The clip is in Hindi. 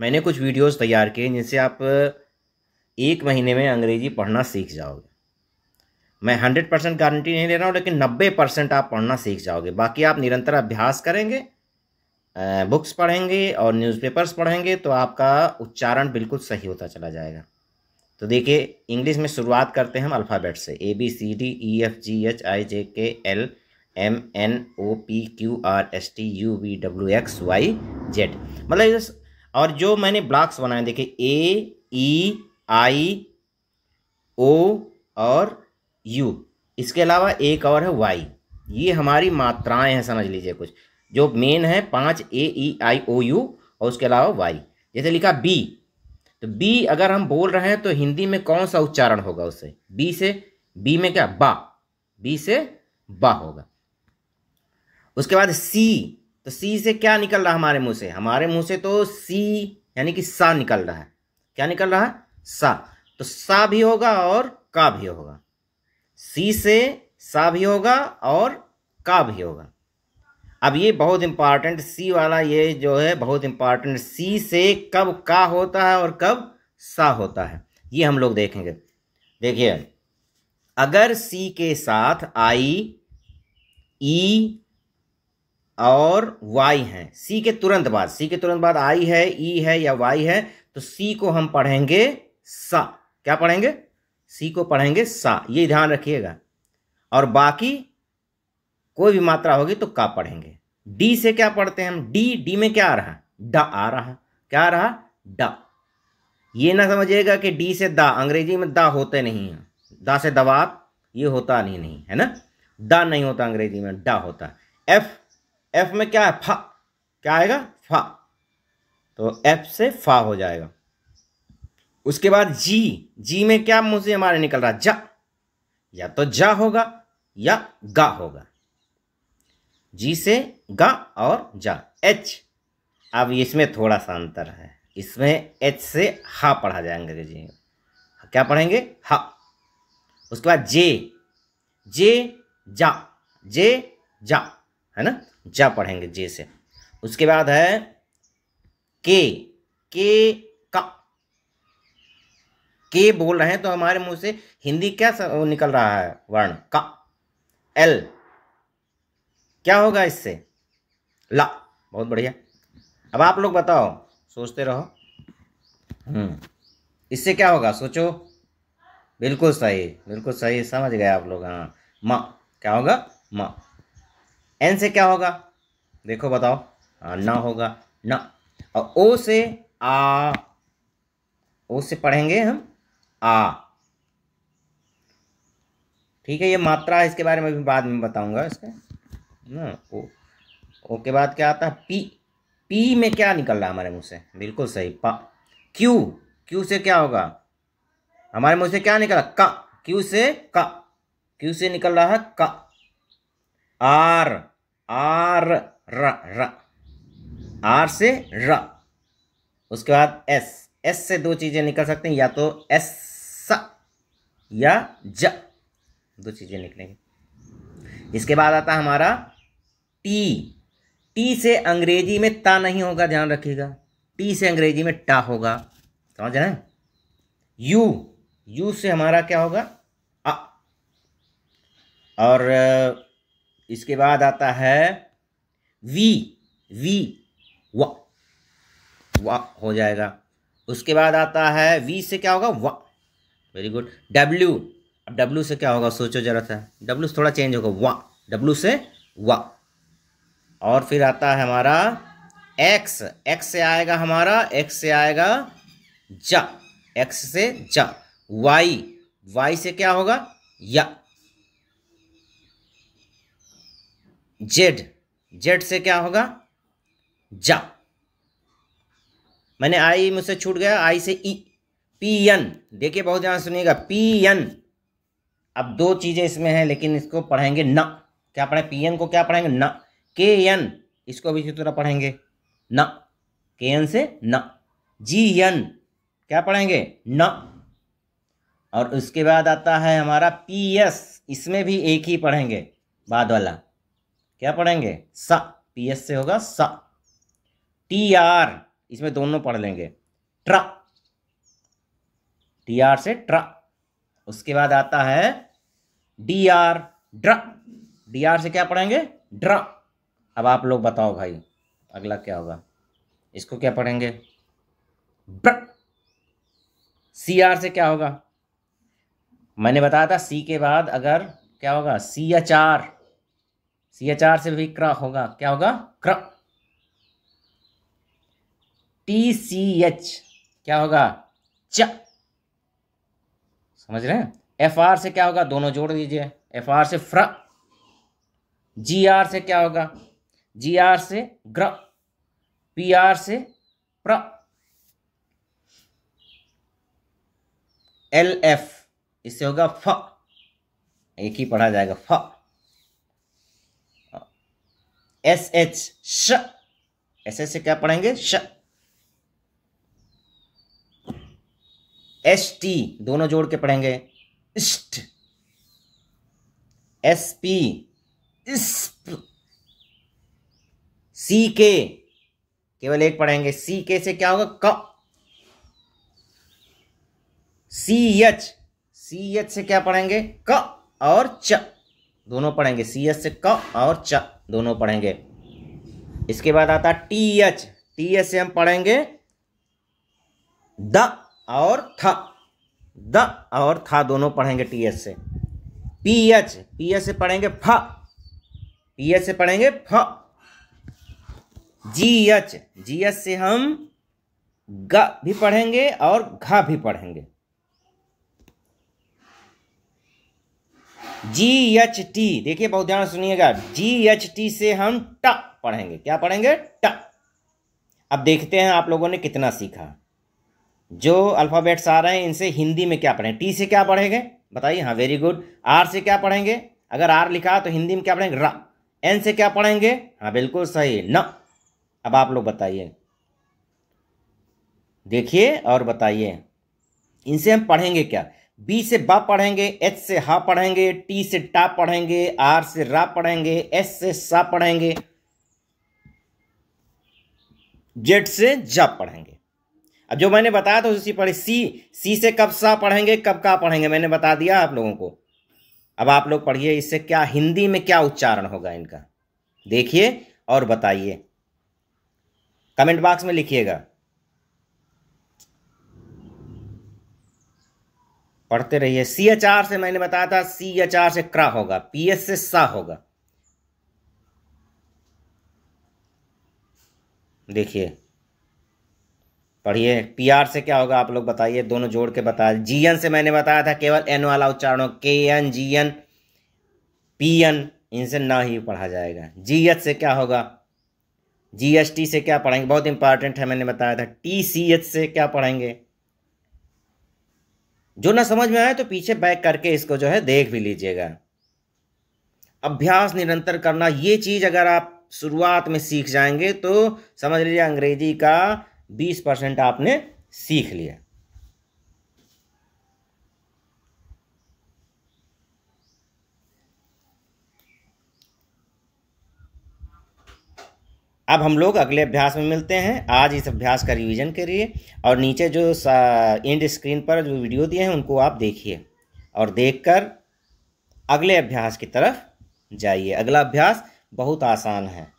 मैंने कुछ वीडियोस तैयार किए जिनसे आप एक महीने में अंग्रेजी पढ़ना सीख जाओगे मैं हंड्रेड परसेंट गारंटी नहीं ले रहा हूँ लेकिन नब्बे परसेंट आप पढ़ना सीख जाओगे बाकी आप निरंतर अभ्यास करेंगे बुक्स पढ़ेंगे और न्यूज़पेपर्स पढ़ेंगे तो आपका उच्चारण बिल्कुल सही होता चला जाएगा तो देखिए इंग्लिश में शुरुआत करते हैं हम अल्फ़ाबेट से A B C D E F G H I J K L M N O P Q R S T U V W X Y Z मतलब और जो मैंने ब्लॉक्स बनाए देखे ए ई आई e, ओ और यू इसके अलावा एक और है वाई ये हमारी मात्राएं हैं समझ लीजिए कुछ जो मेन है पाँच ए ई आई ओ यू और उसके अलावा वाई जैसे लिखा बी तो बी अगर हम बोल रहे हैं तो हिंदी में कौन सा उच्चारण होगा उससे बी से बी में क्या बा बी से बा होगा उसके बाद सी तो सी से क्या निकल रहा है हमारे मुंह से हमारे मुंह से तो सी यानी कि सा निकल रहा है क्या निकल रहा है सा तो सा भी होगा और का भी होगा सी से सा भी होगा और का भी होगा अब ये बहुत इंपॉर्टेंट सी वाला ये जो है बहुत इंपॉर्टेंट सी से कब का होता है और कब सा होता है ये हम लोग देखेंगे देखिए अगर सी के साथ आई ई e, और वाई है सी के तुरंत बाद सी के तुरंत बाद आई है ई e है या वाई है तो सी को हम पढ़ेंगे सा क्या पढ़ेंगे सी को पढ़ेंगे सा ये ध्यान रखिएगा और बाकी कोई भी मात्रा होगी तो का पढ़ेंगे डी से क्या पढ़ते हैं हम डी डी में क्या आ रहा ड आ रहा क्या आ रहा ड ये ना समझिएगा कि डी से दा अंग्रेजी में दा होते नहीं है दा से दबाव ये होता नहीं नहीं है ना दा नहीं होता अंग्रेजी में डा होता एफ एफ में क्या है फा क्या आएगा फा तो एफ से फा हो जाएगा उसके बाद जी जी में क्या मुझे हमारे निकल रहा जा या तो जा होगा या गा होगा जी से गा और जा एच अब इसमें थोड़ा सा अंतर है इसमें एच से हा पढ़ा जाएंगे जी क्या पढ़ेंगे हा उसके बाद जे जे जा जे जा है ना जा पढ़ेंगे जे से उसके बाद है के के का के बोल रहे हैं तो हमारे मुंह से हिंदी क्या निकल रहा है वर्ण का एल क्या होगा इससे ला बहुत बढ़िया अब आप लोग बताओ सोचते रहो हम्म। इससे क्या होगा सोचो बिल्कुल सही बिल्कुल सही समझ गए आप लोग हाँ माँ क्या होगा माँ एन से क्या होगा देखो बताओ ना होगा ना और ओ से आ ओ से पढ़ेंगे हम आ ठीक है ये मात्रा इसके बारे में भी बाद में बताऊंगा इसके ना ओ ओ के बाद क्या आता है पी पी में क्या निकल रहा है हमारे मुंह से बिल्कुल सही पा क्यू क्यू से क्या होगा हमारे मुंह से क्या निकला का क्यू से का क्यू से निकल रहा है का आर आर र र आर से र उसके बाद एस एस से दो चीज़ें निकल सकती हैं या तो एस स या ज दो चीज़ें निकलेंगी इसके बाद आता हमारा टी टी से अंग्रेजी में ता नहीं होगा ध्यान रखिएगा टी से अंग्रेजी में टा होगा समझ रहे हैं यू यू से हमारा क्या होगा आ और इसके बाद आता है वी वी व व हो जाएगा उसके बाद आता है वी से क्या होगा व वेरी गुड डब्ल्यू अब डब्ल्यू से क्या होगा सोचो जरा सा डब्ल्यू से थोड़ा चेंज होगा व डब्ल्यू से व और फिर आता है हमारा एक्स एक्स से आएगा हमारा एक्स से आएगा ज एक्स से जा वाई वाई से क्या होगा या जेड जेड से क्या होगा जा मैंने आई मुझसे छूट गया आई से ई पी एन देखिए बहुत ध्यान सुनिएगा पी एन अब दो चीज़ें इसमें हैं लेकिन इसको पढ़ेंगे न क्या पढ़ें पी एन को क्या पढ़ेंगे न के एन इसको भी इसी तरह पढ़ेंगे न के एन से न जी एन क्या पढ़ेंगे न और उसके बाद आता है हमारा पी एस इसमें भी एक ही पढ़ेंगे बाद वाला क्या पढ़ेंगे स पी एस से होगा स टी आर इसमें दोनों पढ़ लेंगे ट्र टी आर से ट्र उसके बाद आता है डी आर ड्र डी आर से क्या पढ़ेंगे ड्र अब आप लोग बताओ भाई अगला क्या होगा इसको क्या पढ़ेंगे ब्र सी आर से क्या होगा मैंने बताया था सी के बाद अगर क्या होगा C H R C H R से भी क्र होगा क्या होगा क्र टी सी एच क्या होगा च समझ रहे हैं एफ आर से क्या होगा दोनों जोड़ दीजिए एफ आर से फ्र जी आर से क्या होगा जी आर से ग्र पी आर से प्र एल एफ इससे होगा फ एक ही पढ़ा जाएगा फ एस एच श एस एच से क्या पढ़ेंगे श एस टी दोनों जोड़ के पढ़ेंगे इष्ट एस पी इस्प सी के केवल एक पढ़ेंगे सी के से क्या होगा क सी एच सी एच से क्या पढ़ेंगे क और च दोनों पढ़ेंगे सी एच से क और च दोनों पढ़ेंगे इसके बाद आता टी एच टी एच से हम पढ़ेंगे द और थ द और था दोनों पढ़ेंगे टी एच से पी एच पी एच से पढ़ेंगे फ पी एच से पढ़ेंगे फ जी एच जी एच से हम ग भी पढ़ेंगे और घ भी पढ़ेंगे जी एच टी देखिए बहुत ध्यान सुनिएगा जी एच टी से हम ट पढ़ेंगे क्या पढ़ेंगे ट अब देखते हैं आप लोगों ने कितना सीखा जो अल्फ़ाबेट्स आ रहे हैं इनसे हिंदी में क्या पढ़ेंगे टी से क्या पढ़ेंगे बताइए हाँ वेरी गुड आर से क्या पढ़ेंगे अगर आर लिखा तो हिंदी में क्या पढ़ेंगे र एन से क्या पढ़ेंगे हाँ बिल्कुल सही न अब आप लोग बताइए देखिए और बताइए इनसे हम पढ़ेंगे क्या बी से बा पढ़ेंगे एच से हा पढ़ेंगे टी से टा पढ़ेंगे आर से रा पढ़ेंगे एस से सा पढ़ेंगे जेड से जा पढ़ेंगे अब जो मैंने बताया था उसी पर सी सी से कब सा पढ़ेंगे कब का पढ़ेंगे मैंने बता दिया आप लोगों को अब आप लोग पढ़िए इससे क्या हिंदी में क्या उच्चारण होगा इनका देखिए और बताइए कमेंट बॉक्स में लिखिएगा पढ़ते रहिए सी एच आर से मैंने बताया था सी एच आर से क्रा होगा पी एस से सा होगा देखिए पढ़िए पी आर से क्या होगा आप लोग बताइए दोनों जोड़ के बताया जी एन से मैंने बताया था केवल एन वाला उच्चारण के N G N P N इनसे ना ही पढ़ा जाएगा जी एच से क्या होगा जी एस टी से क्या पढ़ेंगे बहुत इंपॉर्टेंट है मैंने बताया था टी सी एच से क्या पढ़ेंगे जो ना समझ में आए तो पीछे बैक करके इसको जो है देख भी लीजिएगा अभ्यास निरंतर करना ये चीज़ अगर आप शुरुआत में सीख जाएंगे तो समझ लीजिए अंग्रेजी का बीस परसेंट आपने सीख लिया अब हम लोग अगले अभ्यास में मिलते हैं आज इस अभ्यास का रिवीजन करिए और नीचे जो एंड स्क्रीन पर जो वीडियो दिए हैं उनको आप देखिए और देखकर अगले अभ्यास की तरफ जाइए अगला अभ्यास बहुत आसान है